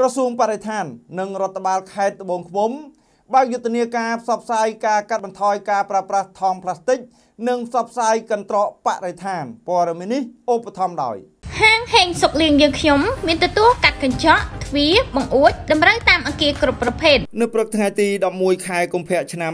ក្រសួងបរិស្ថាននិងរដ្ឋបាលខេត្តត្បូងឃ្មុំ បើកយុទ្ធនាការផ្សព្វផ្សាយការកាត់បន្ថយការ ប្រើប្រាស់ថង់ប្លាស្ទិកនិងផ្សព្វផ្សាយកន្ត្រកបរិស្ថានព័ត៌មាននេះឧបត្ថម្ភដោយ ហាងហេង សុកលៀងយើងខ្ញុំ មានទទួលកាត់កញ្ចក់ទ្វារបង្អួចតម្រូវតាមអគារគ្រប់ប្រភេទនៅព្រឹកថ្ងៃទី11ខែកុម្ភៈឆ្នាំ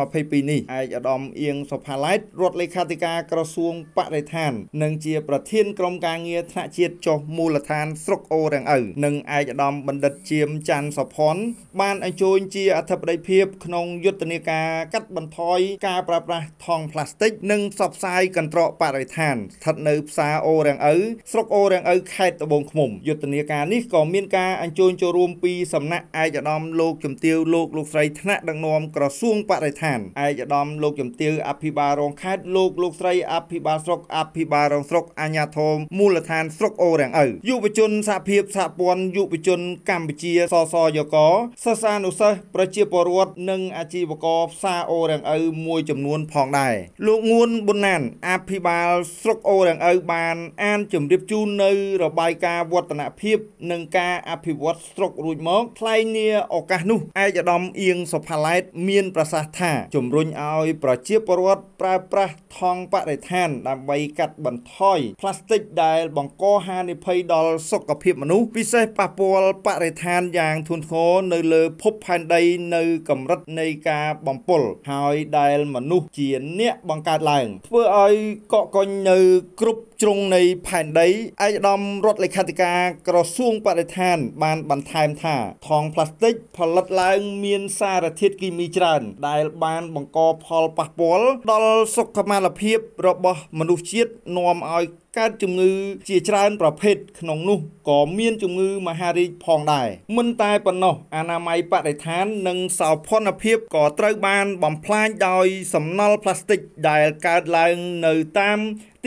2022នេះឯកឧត្តមអៀងសុផាឡៃតរដ្ឋលេខាធិការក្រសួងបរិស្ថាននិងជា ប្រធានក្រុមការងារថ្នាក់ជាតិចុះមូលដ្ឋានស្រុកអូររាំងឪនិងឯកឧត្តមបណ្ឌិតជាមច័ន្ទសុផុនបានអញ្ជើញជាអធិបតីភាពក្នុងយុទ្ធនាការកាត់បន្ថយការប្រើប្រាស់ថង់ផ្លាស្ទិក និងផ្សព្វផ្សាយកន្ត្រកបរិស្ថានស្ថិតនៅផ្សារអូររាំងឪស្រុកអូររាំងឪខេត្តត្បូងឃ្មុំយុទ្ធនាការនេះក៏មានការការអញ្ជើញចូលរួមពីសំណាក់ឯកឧត្តមលោកជំទាវលោកលោកស្រីថ្នាក់ដឹកនាំក្រសួងបរិស្ថានឯកឧត្តមលោកជំទាវអភិបាលរងខេត្តលោកលោកស្រីអភិបាលស្រុកអភិបាលរងស្រុកអាជ្ញាធរមូលដ្ឋានស្រុកអូរាំងអូវយុវជនសហភាពសហព័ន្ធយុវជនកម្ពុជាសសយកសិស្សានុសិស្សប្រជាពលរដ្ឋនិងអាជីវករផ្សារអូរាំងអូវមួយចំនួន ផងដែរលោកងួនប៊ុនណានអភិបាលស្រុកអូរាំងអូវបាន អានជំរាបជូននៅរបាយការណ៍វឌ្ឍនភាពនិងការអភិភិវឌ្ឍស្រុករួចមកថ្លែងនីឱកាសនោះឯកឧត្តមអៀងសុផាឡែតមានប្រសាសន៍ថា ជំរុញឲ្យ ប្រជាពលរដ្ឋប្រើប្រាស់ថង់បរិស្ថាន ដើម្បីកាត់បន្ថយផ្លាស្ទិកដែលបង្កហានិភ័យដល់សុខភាពមនុស្សពិសេសប៉ះពាល់បរិស្ថានយ៉ាង ធ្ងន់ធ្ងរនៅលើភពផែនដីនៅ កម្រិតនៃការបំពុលហើយដែលមនុស្សជាអ្នក បង្កើតឡើងធ្វើឲ្យកកកុញនៅគ្រប់ជ្រុងនៃផែនដីឯកឧត្តមរដ្ឋលេខាធិការក្រសួងបរិស្ថាន បានបន្ថែមថាថង់ផ្លាស្ទិក ផលិតឡើង មានសារធាតុគីមីច្រើនដែលបាន បង្កផលប៉ះពាល់ដល់សុខុមាលភាព របស់មនុស្សជាតិនាំឲ្យកើតជំងឺជាច្រើនប្រភេទក្នុងនោះក៏មានជំងឺមហារីកផងដែរមិនតែប៉ុណ្ណោះអនាម័យបរិស្ថាននិងសោភ័ណភាពក៏ត្រូវបានបំផ្លាញដោយសំណល់ផ្លាស្ទិកដែលកើតឡើងនៅតាម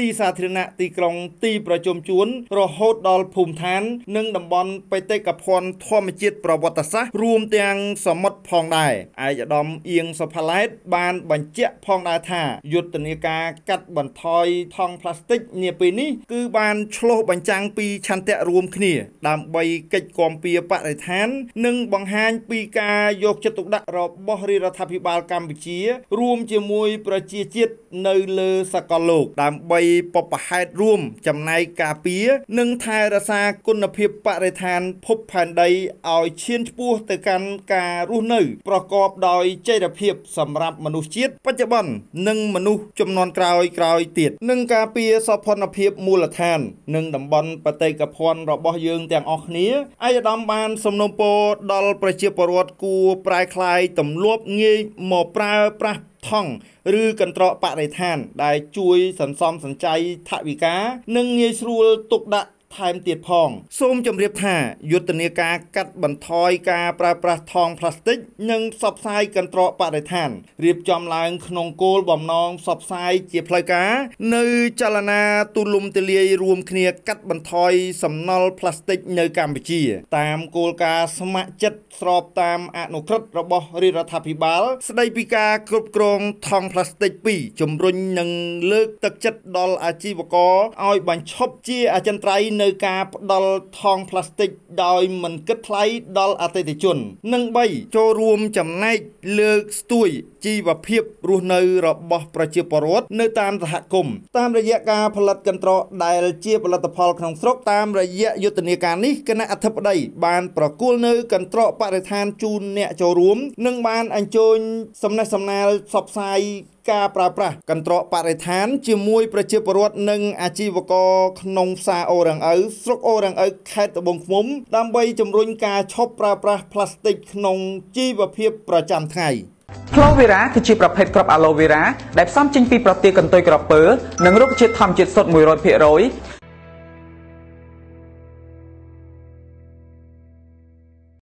ទីសាធារណៈទីក្រុងទីប្រជុំជួនរហូតដល់ភូមិឋាន និងតំបន់បេតិកភណ្ឌធម្មជាតិប្រវត្តិសាស្ត្ររួមទាំងសមុទ្រផងដែរឯកឧត្តមអៀងសុផាឡែតបានបញ្ជាក់ផងដែរថា យុទ្ធនាការកាត់បន្ថយថង់ផ្លាស្ទិកនាពេលនេះគឺបានឆ្លុះបញ្ចាំងពីឆន្ទៈរួមគ្នាដើម្បីកិច្ចគាំពៀបរិស្ថាន និងបង្ហាញពីការយកចិត្តទុកដាក់របស់រាជរដ្ឋាភិបាលកម្ពុជា រួមជាមួយប្រជាជាតិនៅលើសកលលោកដើម្បីបបផែតរួម ចំណែកការពារនិងថែរក្សាគុណភាពបរិស្ថាន ភពផែនដីឲ្យឈានឆ្ពោះទៅកាន់ការរស់នៅ ប្រកបដោយចីរភាពសម្រាប់មនុស្សជាតិបច្ចុប្បន្ននិងមនុស្សចំនួនក្រោយក្រោយទៀតនិងការពារសោភ័ណភាពភាពមូលដ្ឋាននិងតំបន់បតិកភណ្ឌរបស់យើងទាំងអស់គ្នាឯកឧត្តមបានសំណូមពរដល់ប្រជាពលរដ្ឋគួរប្រែក្លាយទម្លាប់ងាយមកប្រើប្រាស់ថង់ឬកន្ត្រកបរិស្ថាន ដែលជួយសន្សំសំចៃថវិកានិងងាយស្រួលទុកដាក់ថែមទៀតផងសូមជម្រាបថាយុទ្ធនាការកាត់បន្ថយការប្រើប្រាស់ថង់ប្លាស្ទិក និងផ្សព្វផ្សាយកន្ត្រកបរិស្ថានរៀបចំឡើងក្នុងគោលបំណងផ្សព្វផ្សាយជាផ្លូវការនៅចលនាទូលំទូលាយរួមគ្នាកាត់បន្ថយសំណល់ប្លាស្ទិកនៅកម្ពុជា តាមគោលការណ៍ស្ម័គ្រចិត្តស្របតាមអនុក្រឹត្យរបស់រាជរដ្ឋាភិបាលស្ដីពីការគ្រប់គ្រងថង់ប្លាស្ទិក2ជំរុញនិងលើកទឹកចិត្តដល់អាជីវករឲ្យបញ្ឈប់ជាអចិន្ត្រៃយ៍នៅការផ្ដល់ថង់ផ្លាស្ទិកដោយមិនគិតថ្លៃដល់អតិថិជន និង3ចូលរួមចំណែកលើកស្ទួយជីវភាពរស់នៅរបស់ប្រជាពលរដ្ឋនៅតាមសហគមន៍តាមរយៈការផលិតកន្ត្រកដែលជាផលិតផលក្នុងស្រុកតាមរយៈយុទ្ធនាការនេះគណៈអធិបតីបានប្រគល់នៅកន្ត្រកបរិស្ថានជូនអ្នកចូលរួម និងបានអញ្ជើញសំណេះសំណាលផ្សព្វផ្សាយការប្រើប្រាស់កន្ត្រកបរិស្ថាន ជាមួយប្រជាពលរដ្ឋនិងអាជីវករក្នុងផ្សារអូររងឪស្រុកអូររងឪខេត្តត្បូងឃ្មុំដើម្បីជំរុញការឈប់ប្រើប្រាស់ផ្លាស្ទិកក្នុងជីវភាពប្រចាំថ្ងៃផ្លោវេរ៉ាគឺជាប្រភេទគ្រាប់អាឡូវេរ៉ាដែលផ្សំចេញពីប្រទាលកន្ទុយក្រពើនិងរុក្ខជាតិធម្មជាតិសុទ្ធ100%